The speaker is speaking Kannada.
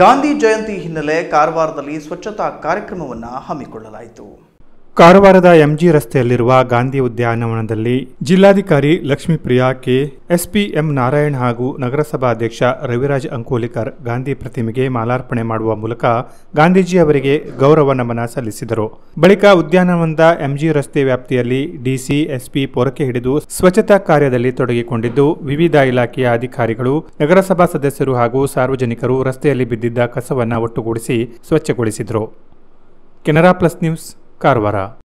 ಗಾಂಧಿ ಜಯಂತಿ ಹಿನ್ನೆಲೆ ಕಾರವಾರದಲ್ಲಿ ಸ್ವಚ್ಛತಾ ಕಾರ್ಯಕ್ರಮವನ್ನು ಹಮ್ಮಿಕೊಳ್ಳಲಾಯಿತು ಕಾರವಾರದ ಎಂಜಿ ರಸ್ತೆಯಲ್ಲಿರುವ ಗಾಂಧಿ ಉದ್ಯಾನವನದಲ್ಲಿ ಜಿಲ್ಲಾಧಿಕಾರಿ Lakshmipriya K SP M Narayan ಹಾಗೂ ನಗರಸಭಾಧ್ಯಕ್ಷ ರವಿರಾಜ್ ಅಂಕೋಲಿಕರ್ ಗಾಂಧಿ ಪ್ರತಿಮೆಗೆ ಮಾಲಾರ್ಪಣೆ ಮಾಡುವ ಮೂಲಕ ಗಾಂಧೀಜಿ ಅವರಿಗೆ ಗೌರವ ನಮನ ಸಲ್ಲಿಸಿದರು ಬಳಿಕ ಉದ್ಯಾನವನದ ಎಂಜಿ ರಸ್ತೆ ವ್ಯಾಪ್ತಿಯಲ್ಲಿ ಡಿಸಿ ಎಸ್ಪಿ ಪೊರಕೆ ಹಿಡಿದು ಸ್ವಚ್ಛತಾ ಕಾರ್ಯದಲ್ಲಿ ತೊಡಗಿಕೊಂಡಿದ್ದು ವಿವಿಧ ಇಲಾಖೆಯ ಅಧಿಕಾರಿಗಳು ನಗರಸಭಾ ಸದಸ್ಯರು ಹಾಗೂ ಸಾರ್ವಜನಿಕರು ರಸ್ತೆಯಲ್ಲಿ ಬಿದ್ದಿದ್ದ ಕಸವನ್ನು ಒಟ್ಟುಗೂಡಿಸಿ ಸ್ವಚ್ಛಗೊಳಿಸಿದರು ಕೆನರಾ ಪ್ಲಸ್ ನ್ಯೂಸ್ कारवारा